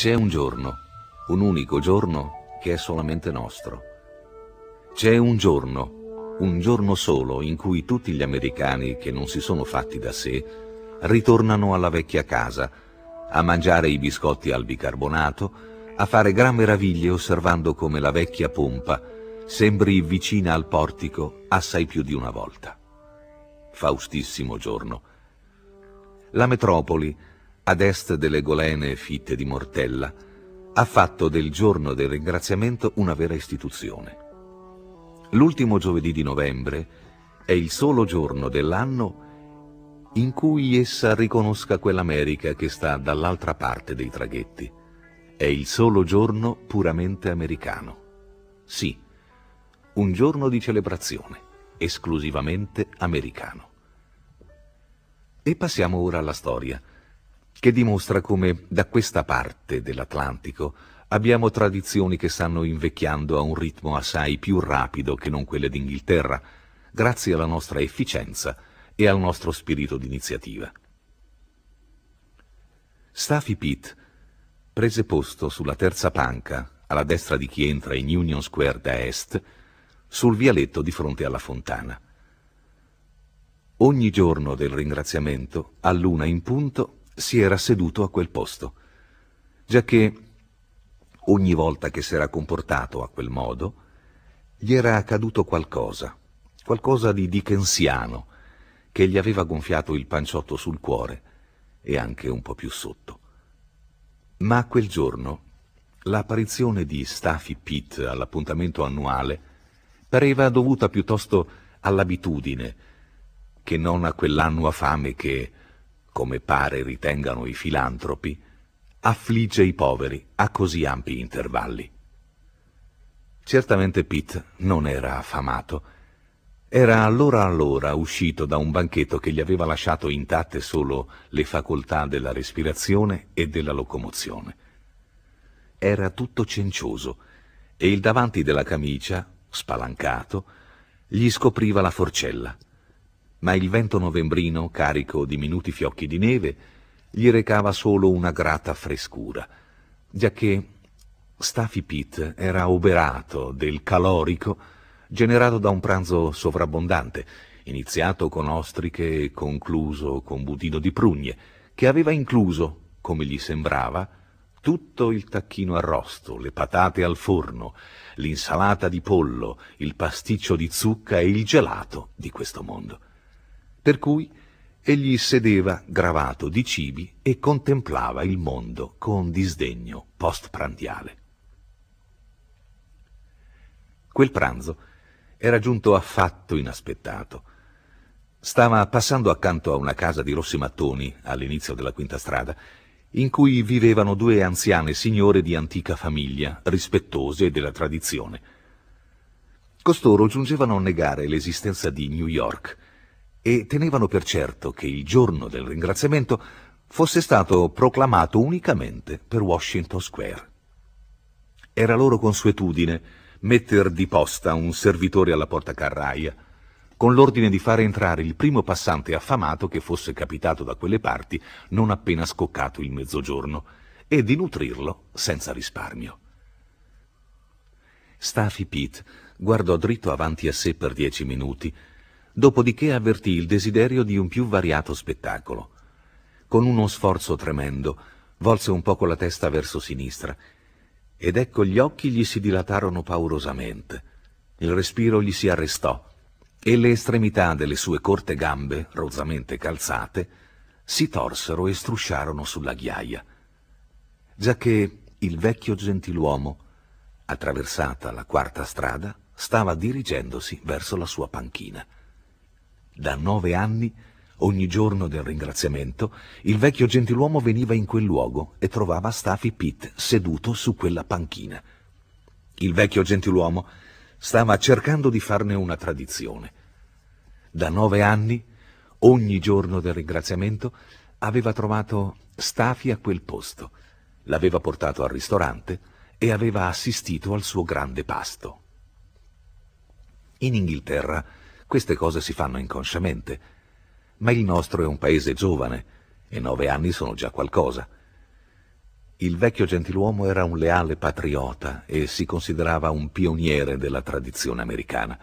C'è un giorno, un unico giorno, che è solamente nostro. C'è un giorno, un giorno solo, in cui tutti gli americani che non si sono fatti da sé ritornano alla vecchia casa, a mangiare i biscotti al bicarbonato, a fare gran meraviglie osservando come la vecchia pompa sembri vicina al portico assai più di una volta. Faustissimo giorno. La metropoli, ad est delle golene fitte di Mortella, ha fatto del giorno del ringraziamento una vera istituzione. L'ultimo giovedì di novembre è il solo giorno dell'anno in cui essa riconosca quell'America che sta dall'altra parte dei traghetti. È il solo giorno puramente americano. Sì, un giorno di celebrazione, esclusivamente americano. E passiamo ora alla storia che dimostra come da questa parte dell'Atlantico abbiamo tradizioni che stanno invecchiando a un ritmo assai più rapido che non quelle d'Inghilterra, grazie alla nostra efficienza e al nostro spirito d'iniziativa. Staffy Pitt prese posto sulla terza panca, alla destra di chi entra in Union Square da est, sul vialetto di fronte alla fontana. Ogni giorno del ringraziamento, a luna in punto, si era seduto a quel posto, giacché ogni volta che si era comportato a quel modo gli era accaduto qualcosa, qualcosa di dickensiano, che gli aveva gonfiato il panciotto sul cuore e anche un po' più sotto. Ma quel giorno l'apparizione di Staffy Pitt all'appuntamento annuale pareva dovuta piuttosto all'abitudine che non a quell'annua fame che, come pare ritengano i filantropi, affligge i poveri a così ampi intervalli. Certamente Pitt non era affamato. Era allora allora uscito da un banchetto che gli aveva lasciato intatte solo le facoltà della respirazione e della locomozione. Era tutto cencioso e il davanti della camicia, spalancato, gli scopriva la forcella ma il vento novembrino, carico di minuti fiocchi di neve, gli recava solo una grata frescura, giacché Staffy Pitt era oberato del calorico generato da un pranzo sovrabbondante, iniziato con ostriche e concluso con budino di prugne, che aveva incluso, come gli sembrava, tutto il tacchino arrosto, le patate al forno, l'insalata di pollo, il pasticcio di zucca e il gelato di questo mondo per cui egli sedeva gravato di cibi e contemplava il mondo con disdegno postprandiale. Quel pranzo era giunto affatto inaspettato. Stava passando accanto a una casa di Rossi Mattoni, all'inizio della quinta strada, in cui vivevano due anziane signore di antica famiglia, rispettose della tradizione. Costoro giungevano a negare l'esistenza di New York, e tenevano per certo che il giorno del ringraziamento fosse stato proclamato unicamente per Washington Square. Era loro consuetudine metter di posta un servitore alla porta carraia, con l'ordine di fare entrare il primo passante affamato che fosse capitato da quelle parti non appena scoccato il mezzogiorno, e di nutrirlo senza risparmio. Staffy Pete guardò dritto avanti a sé per dieci minuti, dopodiché avvertì il desiderio di un più variato spettacolo. Con uno sforzo tremendo, volse un poco la testa verso sinistra, ed ecco gli occhi gli si dilatarono paurosamente. Il respiro gli si arrestò, e le estremità delle sue corte gambe, rozzamente calzate, si torsero e strusciarono sulla ghiaia. Giacché il vecchio gentiluomo, attraversata la quarta strada, stava dirigendosi verso la sua panchina. Da nove anni, ogni giorno del ringraziamento, il vecchio gentiluomo veniva in quel luogo e trovava Staffy Pitt seduto su quella panchina. Il vecchio gentiluomo stava cercando di farne una tradizione. Da nove anni, ogni giorno del ringraziamento, aveva trovato Stafi a quel posto, l'aveva portato al ristorante e aveva assistito al suo grande pasto. In Inghilterra queste cose si fanno inconsciamente. Ma il nostro è un paese giovane e nove anni sono già qualcosa. Il vecchio gentiluomo era un leale patriota e si considerava un pioniere della tradizione americana.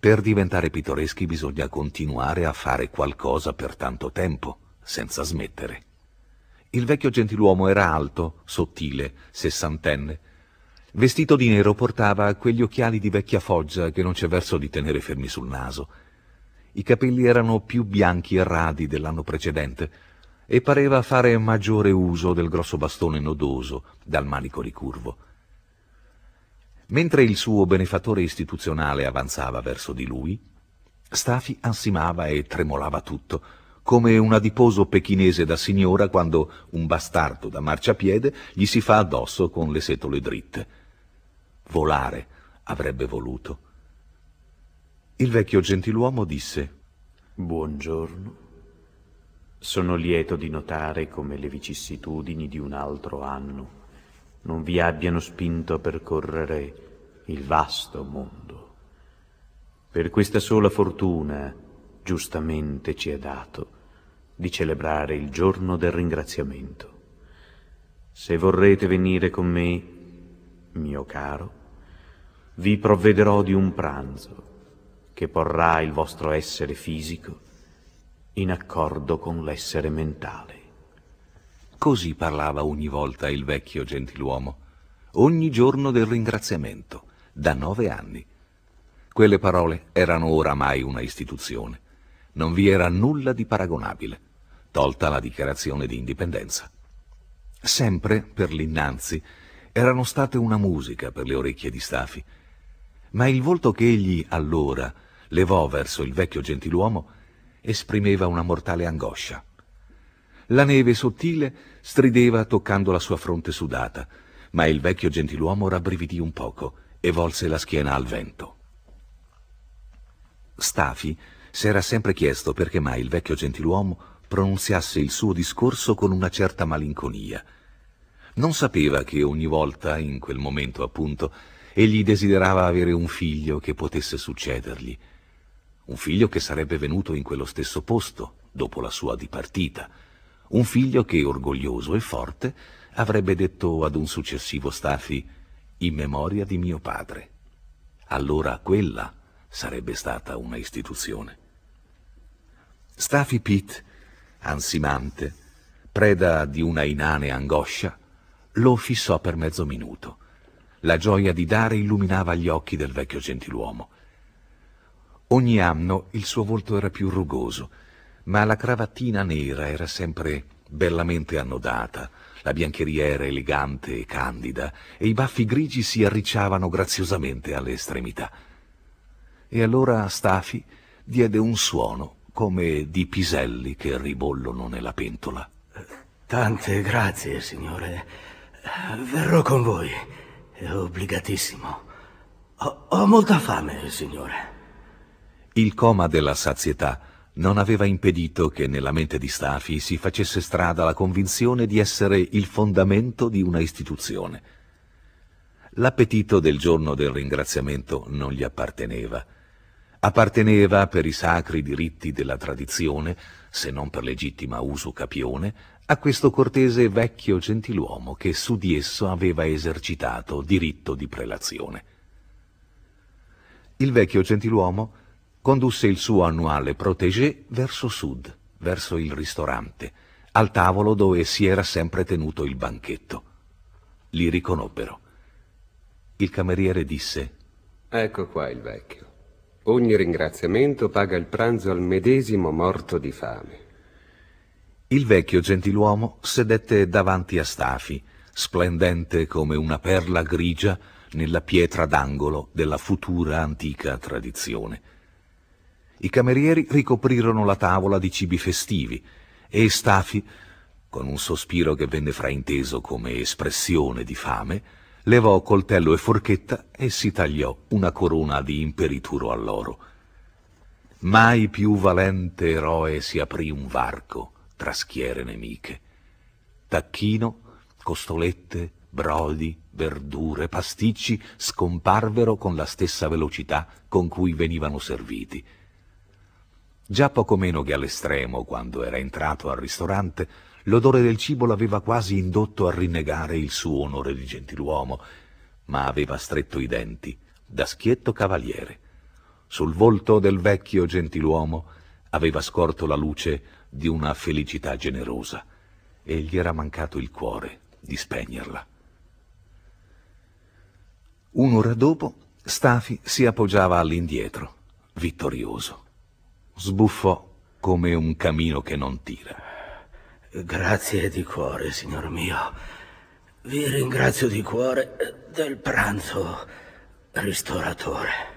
Per diventare pittoreschi bisogna continuare a fare qualcosa per tanto tempo, senza smettere. Il vecchio gentiluomo era alto, sottile, sessantenne, Vestito di nero portava quegli occhiali di vecchia foggia che non c'è verso di tenere fermi sul naso. I capelli erano più bianchi e radi dell'anno precedente e pareva fare maggiore uso del grosso bastone nodoso dal manico ricurvo. Mentre il suo benefattore istituzionale avanzava verso di lui, Stafi ansimava e tremolava tutto, come un adiposo pechinese da signora quando un bastardo da marciapiede gli si fa addosso con le setole dritte volare avrebbe voluto. Il vecchio gentiluomo disse Buongiorno. Sono lieto di notare come le vicissitudini di un altro anno non vi abbiano spinto a percorrere il vasto mondo. Per questa sola fortuna giustamente ci è dato di celebrare il giorno del ringraziamento. Se vorrete venire con me mio caro, vi provvederò di un pranzo che porrà il vostro essere fisico in accordo con l'essere mentale. Così parlava ogni volta il vecchio gentiluomo, ogni giorno del ringraziamento, da nove anni. Quelle parole erano oramai una istituzione. Non vi era nulla di paragonabile, tolta la dichiarazione di indipendenza. Sempre per l'innanzi erano state una musica per le orecchie di Stafi, ma il volto che egli allora levò verso il vecchio gentiluomo esprimeva una mortale angoscia. La neve sottile strideva toccando la sua fronte sudata, ma il vecchio gentiluomo rabbrividì un poco e volse la schiena al vento. Stafi s'era sempre chiesto perché mai il vecchio gentiluomo pronunziasse il suo discorso con una certa malinconia, non sapeva che ogni volta, in quel momento appunto, egli desiderava avere un figlio che potesse succedergli. Un figlio che sarebbe venuto in quello stesso posto, dopo la sua dipartita. Un figlio che, orgoglioso e forte, avrebbe detto ad un successivo Stafi «In memoria di mio padre». Allora quella sarebbe stata una istituzione. Stafi Pitt, ansimante, preda di una inane angoscia, lo fissò per mezzo minuto. La gioia di dare illuminava gli occhi del vecchio gentiluomo. Ogni anno il suo volto era più rugoso, ma la cravattina nera era sempre bellamente annodata, la biancheria era elegante e candida e i baffi grigi si arricciavano graziosamente alle estremità. E allora Stafi diede un suono come di piselli che ribollono nella pentola. Tante grazie, signore. Verrò con voi. È obbligatissimo. Ho, ho molta fame, signore. Il coma della sazietà non aveva impedito che nella mente di Stafi si facesse strada la convinzione di essere il fondamento di una istituzione. L'appetito del giorno del ringraziamento non gli apparteneva. Apparteneva per i sacri diritti della tradizione, se non per legittima uso capione, a questo cortese vecchio gentiluomo che su di esso aveva esercitato diritto di prelazione. Il vecchio gentiluomo condusse il suo annuale protégé verso sud, verso il ristorante, al tavolo dove si era sempre tenuto il banchetto. Li riconobbero. Il cameriere disse Ecco qua il vecchio. Ogni ringraziamento paga il pranzo al medesimo morto di fame. Il vecchio gentiluomo sedette davanti a Stafi, splendente come una perla grigia nella pietra d'angolo della futura antica tradizione. I camerieri ricoprirono la tavola di cibi festivi e Stafi, con un sospiro che venne frainteso come espressione di fame, levò coltello e forchetta e si tagliò una corona di imperituro all'oro. Mai più valente eroe si aprì un varco tra schiere nemiche. Tacchino, costolette, brodi, verdure, pasticci scomparvero con la stessa velocità con cui venivano serviti. Già poco meno che all'estremo, quando era entrato al ristorante, l'odore del cibo l'aveva quasi indotto a rinnegare il suo onore di gentiluomo, ma aveva stretto i denti, da schietto cavaliere. Sul volto del vecchio gentiluomo aveva scorto la luce di una felicità generosa e gli era mancato il cuore di spegnerla. Un'ora dopo, Stafi si appoggiava all'indietro, vittorioso. Sbuffò come un camino che non tira. Grazie di cuore, signor mio. Vi ringrazio di cuore del pranzo ristoratore.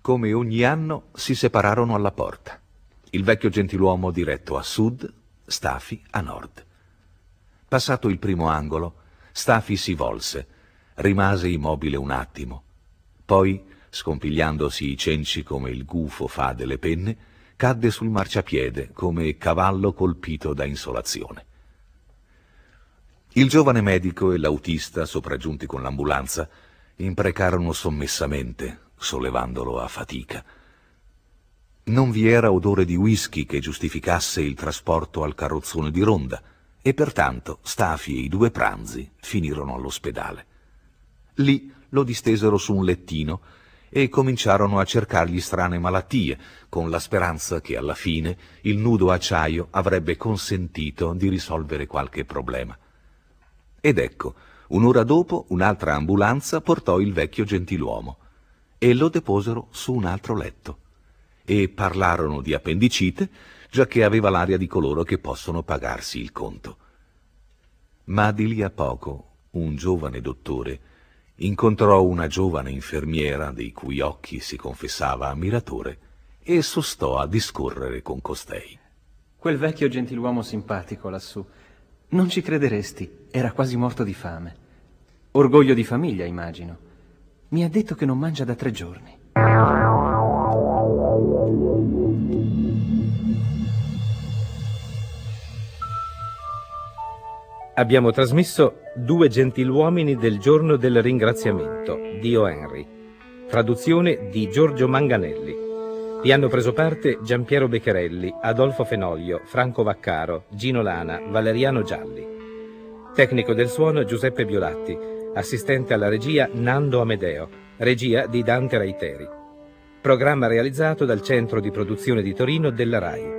Come ogni anno si separarono alla porta. Il vecchio gentiluomo diretto a sud, Stafi a nord. Passato il primo angolo, Stafi si volse, rimase immobile un attimo. Poi, scompigliandosi i cenci come il gufo fa delle penne, cadde sul marciapiede come cavallo colpito da insolazione. Il giovane medico e l'autista, sopraggiunti con l'ambulanza, imprecarono sommessamente, sollevandolo a fatica. Non vi era odore di whisky che giustificasse il trasporto al carrozzone di ronda e pertanto Stafi e i due pranzi finirono all'ospedale. Lì lo distesero su un lettino e cominciarono a cercargli strane malattie, con la speranza che alla fine il nudo acciaio avrebbe consentito di risolvere qualche problema. Ed ecco, un'ora dopo un'altra ambulanza portò il vecchio gentiluomo e lo deposero su un altro letto e parlarono di appendicite, giacché aveva l'aria di coloro che possono pagarsi il conto. Ma di lì a poco un giovane dottore incontrò una giovane infermiera dei cui occhi si confessava ammiratore e sostò a discorrere con costei. Quel vecchio gentiluomo simpatico lassù, non ci crederesti, era quasi morto di fame. Orgoglio di famiglia, immagino. Mi ha detto che non mangia da tre giorni. abbiamo trasmesso Due gentiluomini del giorno del ringraziamento, Dio Henry, traduzione di Giorgio Manganelli. Vi hanno preso parte Giampiero Beccherelli, Adolfo Fenoglio, Franco Vaccaro, Gino Lana, Valeriano Gialli. Tecnico del suono Giuseppe Biolatti, assistente alla regia Nando Amedeo, regia di Dante Raiteri. Programma realizzato dal Centro di Produzione di Torino della RAI.